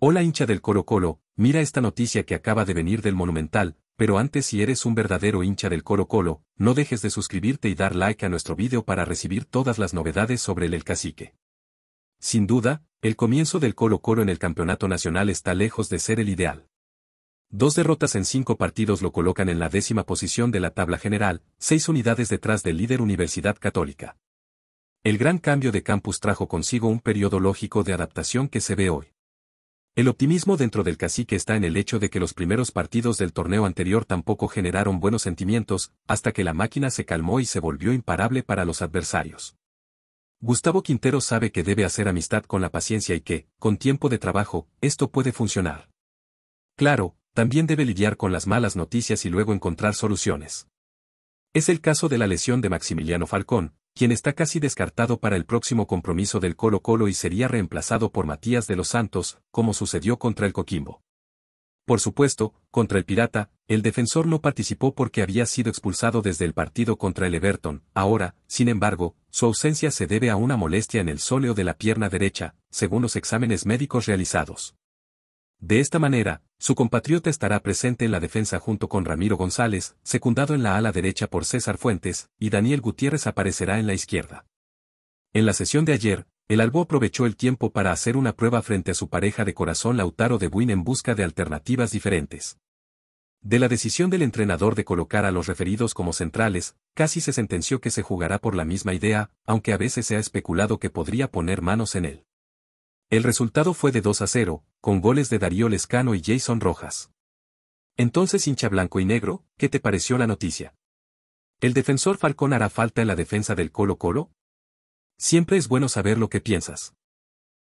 Hola hincha del Colo Colo, mira esta noticia que acaba de venir del Monumental, pero antes si eres un verdadero hincha del Coro Colo, no dejes de suscribirte y dar like a nuestro vídeo para recibir todas las novedades sobre el El Cacique. Sin duda, el comienzo del Colo Colo en el Campeonato Nacional está lejos de ser el ideal. Dos derrotas en cinco partidos lo colocan en la décima posición de la tabla general, seis unidades detrás del líder Universidad Católica. El gran cambio de campus trajo consigo un periodo lógico de adaptación que se ve hoy. El optimismo dentro del cacique está en el hecho de que los primeros partidos del torneo anterior tampoco generaron buenos sentimientos, hasta que la máquina se calmó y se volvió imparable para los adversarios. Gustavo Quintero sabe que debe hacer amistad con la paciencia y que, con tiempo de trabajo, esto puede funcionar. Claro, también debe lidiar con las malas noticias y luego encontrar soluciones. Es el caso de la lesión de Maximiliano Falcón, quien está casi descartado para el próximo compromiso del Colo Colo y sería reemplazado por Matías de los Santos, como sucedió contra el Coquimbo. Por supuesto, contra el Pirata, el defensor no participó porque había sido expulsado desde el partido contra el Everton. Ahora, sin embargo, su ausencia se debe a una molestia en el sóleo de la pierna derecha, según los exámenes médicos realizados. De esta manera, su compatriota estará presente en la defensa junto con Ramiro González, secundado en la ala derecha por César Fuentes, y Daniel Gutiérrez aparecerá en la izquierda. En la sesión de ayer, el Albo aprovechó el tiempo para hacer una prueba frente a su pareja de corazón Lautaro de Buin en busca de alternativas diferentes. De la decisión del entrenador de colocar a los referidos como centrales, casi se sentenció que se jugará por la misma idea, aunque a veces se ha especulado que podría poner manos en él. El resultado fue de 2 a 0, con goles de Darío Lescano y Jason Rojas. Entonces hincha blanco y negro, ¿qué te pareció la noticia? ¿El defensor Falcón hará falta en la defensa del Colo Colo? Siempre es bueno saber lo que piensas.